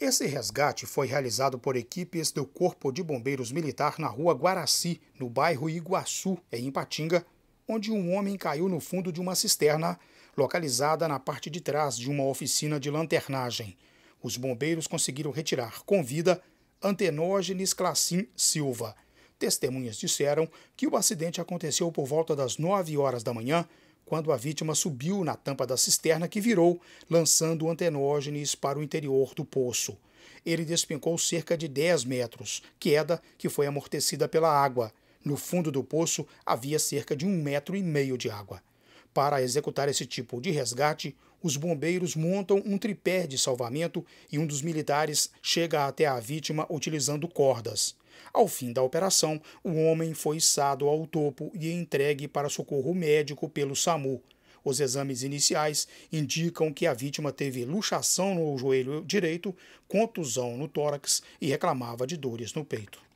Esse resgate foi realizado por equipes do Corpo de Bombeiros Militar na rua Guaraci, no bairro Iguaçu, em Ipatinga, onde um homem caiu no fundo de uma cisterna localizada na parte de trás de uma oficina de lanternagem. Os bombeiros conseguiram retirar com vida Antenógenes Classim Silva. Testemunhas disseram que o acidente aconteceu por volta das 9 horas da manhã, quando a vítima subiu na tampa da cisterna que virou, lançando o antenógenes para o interior do poço. Ele despencou cerca de 10 metros, queda que foi amortecida pela água. No fundo do poço havia cerca de um metro e meio de água. Para executar esse tipo de resgate, os bombeiros montam um tripé de salvamento e um dos militares chega até a vítima utilizando cordas. Ao fim da operação, o homem foi içado ao topo e entregue para socorro médico pelo SAMU. Os exames iniciais indicam que a vítima teve luxação no joelho direito, contusão no tórax e reclamava de dores no peito.